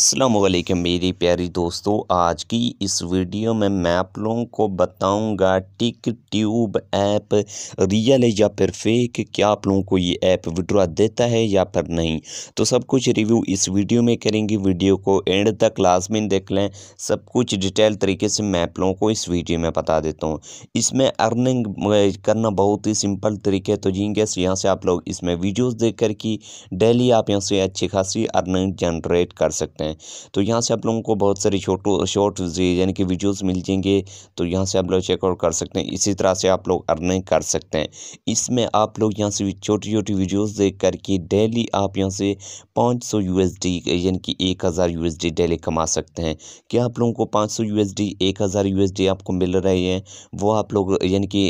असलकम मेरी प्यारी दोस्तों आज की इस वीडियो में मैं आप लोगों को बताऊंगा टिक ट्यूब ऐप रियल है या फिर फेक क्या आप लोगों को ये ऐप विड्रा देता है या फिर नहीं तो सब कुछ रिव्यू इस वीडियो में करेंगे वीडियो को एंड तक लाजमिन देख लें सब कुछ डिटेल तरीके से मैं आप लोगों को इस वीडियो में बता देता हूँ इसमें अर्निंग करना बहुत ही सिंपल तरीके तो जिंगेस यहाँ से आप लोग इसमें वीडियोज़ देख कर डेली आप यहाँ से अच्छी खासी अर्निंग जनरेट कर सकते हैं हैं तो यहाँ से आप लोगों को बहुत सारी छोटो शॉर्ट यानी कि वीडियोज़ मिल जाएंगे तो यहाँ से आप लोग चेकआउट कर सकते हैं इसी तरह से आप लोग अर्निंग कर सकते हैं इसमें आप लोग यहाँ से छोटी छोटी वीडियोज़ देख करके डेली आप यहाँ से पाँच सौ यानी कि 1000 यूएसडी डेली कमा सकते हैं क्या आप लोगों को पाँच सौ यू एस डी एक हज़ार यू एस डी आपको मिल रहे हैं वो आप लोग यानी कि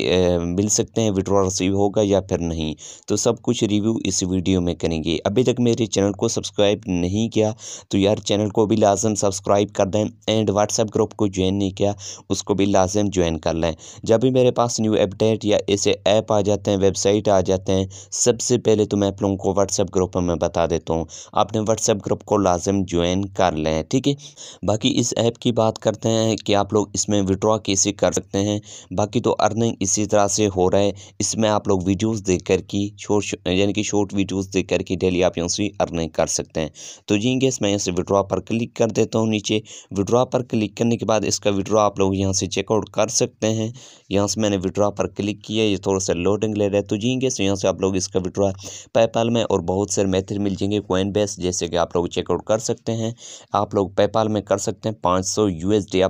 मिल सकते हैं विड्रॉ रिसीव होगा या फिर नहीं तो सब कुछ रिव्यू इस वीडियो में करेंगे अभी तक मेरे चैनल को सब्सक्राइब नहीं किया तो यार चैनल को भी लाजम सब्सक्राइब कर दें एंड व्हाट्सएप ग्रुप को ज्वाइन नहीं किया उसको भी लाजम ज्वाइन कर लें जब भी मेरे पास न्यू अपडेट या ऐसे ऐप आ जाते हैं वेबसाइट आ जाते हैं सबसे पहले तो मैं आप लोगों को व्हाट्सएप ग्रुप में बता देता हूँ आपने व्हाट्सएप ग्रुप को लाजम ज्वाइन कर लें ठीक है बाकी इस ऐप की बात करते हैं कि आप लोग इसमें विड्रॉ कैसे कर सकते हैं बाकी तो अर्निंग इसी तरह से हो रहा है इसमें आप लोग वीडियोज़ देख कर की छोट यानी कि शॉर्ट वीडियोज़ देख कर की डेली आप यहाँ से अर्निंग कर सकते हैं तो जी गेस मैं यहाँ से विड्रॉ पर क्लिक कर देता हूँ नीचे विड्रॉ पर क्लिक करने के बाद इसका विड्रॉ आप लोग यहाँ से चेकआउट कर सकते हैं यहाँ से मैंने विड्रॉ पर क्लिक किया ये थोड़ा सा लोडिंग ले रहे तो जीएंगे सो तो यहाँ से आप लोग इसका विड्रॉ पेपाल में और बहुत सारे मेथड मिल जाएंगे कोइन बेस जैसे कि आप लोग चेकआउट कर सकते हैं आप लोग पेपाल में कर सकते हैं पाँच सौ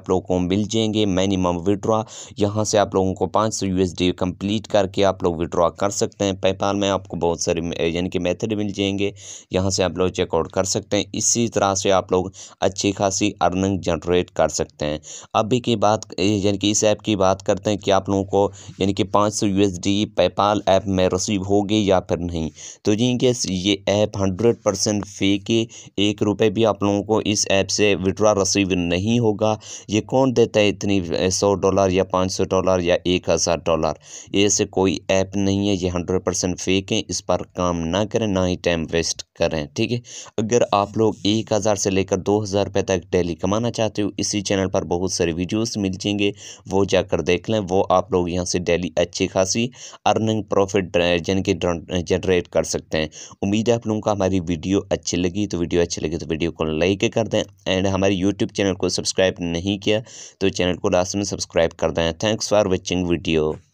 आप लोगों को मिल जाएंगे मिनिमम विड्रॉ यहाँ से आप लोगों को पाँच सौ यूएसडी कंप्लीट करके आप लोग विड्रॉ कर सकते हैं पेपाल में आपको बहुत सारे यानी कि मेथड मिल जाएंगे यहाँ से आप लोग चेकआउट कर सकते हैं इसी तरह से आप लोग अच्छी खासी अर्निंग जनरेट कर सकते हैं अभी की बात यानी कि इस ऐप की बात करते हैं कि आप लोगों को यानी कि पाँच सौ यू पेपाल ऐप में रिसीव होगी या फिर नहीं तो जी गैस ये ऐप हंड्रेड परसेंट फेक है एक रुपये भी आप लोगों को इस ऐप से विड्रा रिसीव नहीं होगा ये कौन देता है इतनी सौ डॉलर या पाँच सौ डॉलर या एक हज़ार डॉलर ये कोई ऐप नहीं है ये हंड्रेड परसेंट फेक है इस पर काम ना करें ना ही टाइम वेस्ट करें ठीक है अगर आप लोग एक हज़ार से लेकर दो हज़ार रुपये तक डेली कमाना चाहते हो इसी चैनल पर बहुत सारे वीडियोस मिल जाएंगे वो जाकर देख लें वो आप लोग यहाँ से डेली अच्छी खासी अर्निंग प्रॉफिट जन जनरेट कर सकते हैं उम्मीद है आप लोगों का हमारी वीडियो अच्छी लगी तो वीडियो अच्छी लगी तो वीडियो को लाइक कर दें एंड हमारे यूट्यूब चैनल को सब्सक्राइब नहीं किया तो चैनल को लास्ट में सब्सक्राइब कर दें थैंक्स फॉर वॉचिंग वीडियो